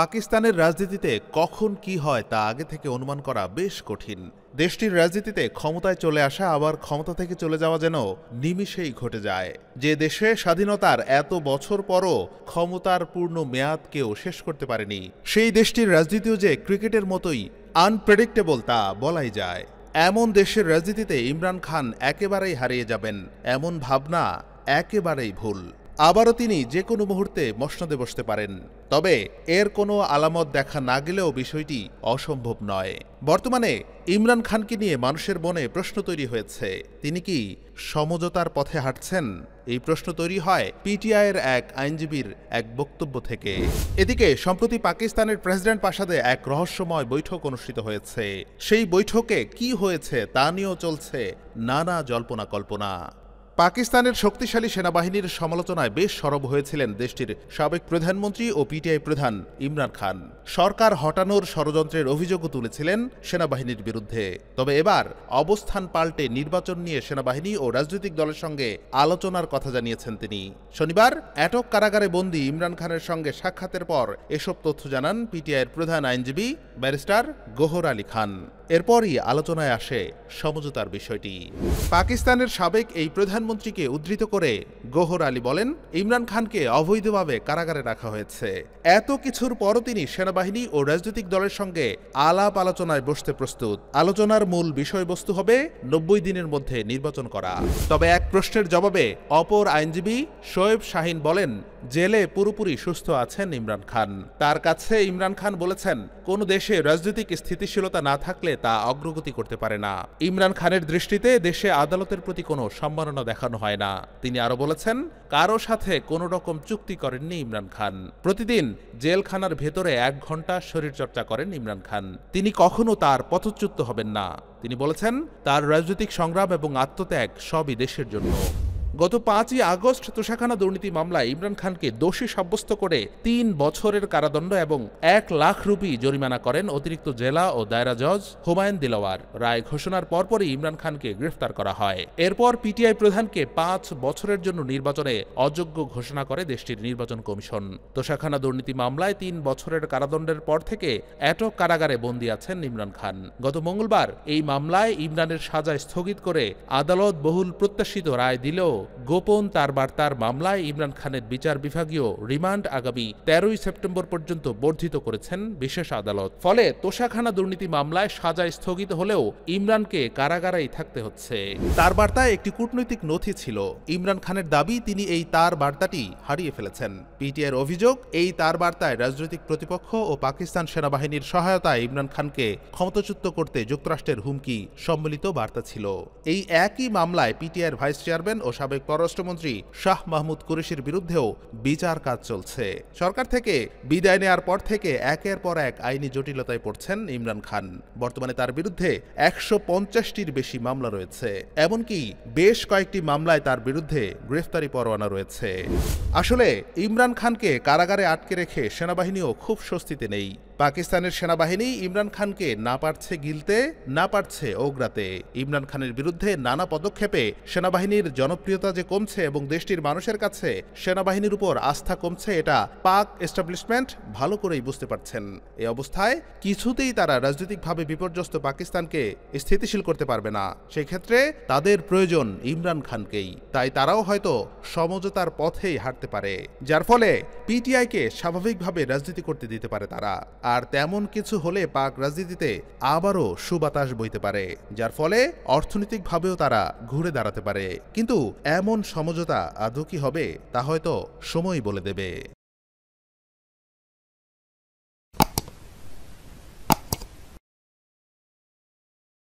পাকিস্তানের রাজনীতিতে কখন কি হয় তা আগে থেকে অনুমান করা বেশ কঠিন দেশটির রাজনীতিতে ক্ষমতায় চলে আসা আবার ক্ষমতা থেকে চলে যাওয়া যেন নিমিষেই ঘটে যায় যে দেশে স্বাধীনতার এত বছর পরও ক্ষমতার পূর্ণ মেয়াদ কেউ শেষ করতে পারেনি সেই দেশটির রাজনীতিও যে ক্রিকেটের মতোই আনপ্রেডিক্টেবল তা বলাই যায় এমন দেশের রাজনীতিতে ইমরান খান একেবারেই হারিয়ে যাবেন এমন ভাবনা একেবারেই ভুল আবারও তিনি যে কোনো মুহূর্তে মসনদে বসতে পারেন তবে এর কোনো আলামত দেখা না গেলেও বিষয়টি অসম্ভব নয় বর্তমানে ইমরান খানকে নিয়ে মানুষের মনে প্রশ্ন তৈরি হয়েছে তিনি কি সমঝোতার পথে হাঁটছেন এই প্রশ্ন তৈরি হয় পিটিআইয়ের এক আইনজীবীর এক বক্তব্য থেকে এদিকে সম্প্রতি পাকিস্তানের প্রেসিডেন্ট পাশাদে এক রহস্যময় বৈঠক অনুষ্ঠিত হয়েছে সেই বৈঠকে কি হয়েছে তা নিয়েও চলছে নানা জল্পনা কল্পনা পাকিস্তানের শক্তিশালী সেনাবাহিনীর সমালোচনায় বেশ সরব হয়েছিলেন দেশটির সাবেক প্রধানমন্ত্রী ও পিটিআই প্রধান ইমরান খান সরকার হটানোর ষড়যন্ত্রের অভিযোগও তুলেছিলেন সেনাবাহিনীর বিরুদ্ধে তবে এবার অবস্থান পাল্টে নির্বাচন নিয়ে সেনাবাহিনী ও রাজনৈতিক দলের সঙ্গে আলোচনার কথা জানিয়েছেন তিনি শনিবার অ্যাটক কারাগারে বন্দি ইমরান খানের সঙ্গে সাক্ষাতের পর এসব তথ্য জানান পিটিআইয়ের প্রধান আইনজীবী ব্যারিস্টার গোহর আলী খান এরপরই আলোচনায় আসে সমঝোতার বিষয়টি পাকিস্তানের সাবেক এই প্রধানমন্ত্রীকে উদ্ধৃত করে গোহর আলী বলেন ইমরান খানকে অবৈধভাবে কারাগারে রাখা হয়েছে এত কিছুর পরও তিনি সেনাবাহিনী ও রাজনৈতিক দলের সঙ্গে আলাপ আলোচনায় বসতে প্রস্তুত আলোচনার মূল বিষয়বস্তু হবে নব্বই দিনের মধ্যে নির্বাচন করা তবে এক প্রশ্নের জবাবে অপর আইনজীবী শোয়েব শাহিন বলেন জেলে পুরোপুরি সুস্থ আছেন ইমরান খান তার কাছে ইমরান খান বলেছেন কোনো দেশে রাজনৈতিক স্থিতিশীলতা না থাকলে তা অগ্রগতি করতে পারে না ইমরান খানের দৃষ্টিতে দেশে আদালতের প্রতি কোনো সম্মাননা দেখানো হয় না তিনি আরও বলেছেন কারো সাথে কোনো রকম চুক্তি করেননি ইমরান খান প্রতিদিন জেলখানার ভেতরে এক ঘন্টা শরীরচর্চা করেন ইমরান খান তিনি কখনো তার পথচ্যুত হবেন না তিনি বলেছেন তার রাজনৈতিক সংগ্রাম এবং আত্মত্যাগ সবই দেশের জন্য গত পাঁচই আগস্ট তোষাখানা দুর্নীতি মামলায় ইমরান খানকে দোষী সাব্যস্ত করে তিন বছরের কারাদণ্ড এবং এক লাখ রুপি জরিমানা করেন অতিরিক্ত জেলা ও দায়রা জজ হুমায়ুন দিলওয়ার রায় ঘোষণার পরপরই ইমরান খানকে গ্রেফতার করা হয় এরপর পিটিআই প্রধানকে পাঁচ বছরের জন্য নির্বাচনে অযোগ্য ঘোষণা করে দেশটির নির্বাচন কমিশন তোষাখানা দুর্নীতি মামলায় তিন বছরের কারাদণ্ডের পর থেকে এটক কারাগারে বন্দী আছেন ইমরান খান গত মঙ্গলবার এই মামলায় ইমরানের সাজা স্থগিত করে আদালত বহুল প্রত্যাশিত রায় দিলেও গোপন তার বার্তার মামলায় ইমরান খানের বিচার বিভাগীয় রিমান্ড আগামী তেরোই সেপ্টেম্বর পর্যন্ত বর্ধিত করেছেন বিশেষ আদালত ফলে তোষাখানা দুর্নীতি মামলায় সাজা স্থগিত হলেও ইমরানকে কারাগারাই থাকতে হচ্ছে তার বার্তায় একটি কূটনৈতিক নথি ছিল ইমরান খানের দাবি তিনি এই তার বার্তাটি হারিয়ে ফেলেছেন পিটিআইয়ের অভিযোগ এই তার বার্তায় রাজনৈতিক প্রতিপক্ষ ও পাকিস্তান সেনাবাহিনীর সহায়তায় ইমরান খানকে ক্ষমতাচ্যুত করতে যুক্তরাষ্ট্রের হুমকি সম্মিলিত বার্তা ছিল এই একই মামলায় পিটিআইয়ের ভাইস চেয়ারম্যান ও সাবেক সাবেক পররাষ্ট্রমন্ত্রী শাহ মাহমুদ কুরেশির বিরুদ্ধেও বিচার কাজ চলছে সরকার থেকে বিদায় নেওয়ার পর থেকে একের পর এক আইনি জটিলতায় পড়ছেন ইমরান খান বর্তমানে তার বিরুদ্ধে একশো পঞ্চাশটির বেশি মামলা রয়েছে এমনকি বেশ কয়েকটি মামলায় তার বিরুদ্ধে গ্রেফতারি পরোয়ানা রয়েছে আসলে ইমরান খানকে কারাগারে আটকে রেখে সেনাবাহিনীও খুব স্বস্তিতে নেই পাকিস্তানের সেনাবাহিনী ইমরান খানকে না পারছে গিলতে না পারছে ওগ্রাতে ইমরান খানের বিরুদ্ধে নানা পদক্ষেপে সেনাবাহিনীর জনপ্রিয়তা যে কমছে এবং দেশটির মানুষের কাছে সেনাবাহিনীর উপর আস্থা কমছে এটা পাক এস্টাবলিশমেন্ট ভালো করেই বুঝতে পারছেন এ অবস্থায় কিছুতেই তারা রাজনৈতিকভাবে বিপর্যস্ত পাকিস্তানকে স্থিতিশীল করতে পারবে না সেক্ষেত্রে তাদের প্রয়োজন ইমরান খানকেই তাই তারাও হয়তো সমঝোতার পথেই হাঁটতে থাকতে পারে যার ফলে পিটিআইকে স্বাভাবিকভাবে রাজনীতি করতে দিতে পারে তারা আর তেমন কিছু হলে পাক রাজনীতিতে আবারও সুবাতাস বইতে পারে যার ফলে অর্থনৈতিকভাবেও তারা ঘুরে দাঁড়াতে পারে কিন্তু এমন সমঝোতা আদৌ কি হবে তা হয়তো সময় বলে দেবে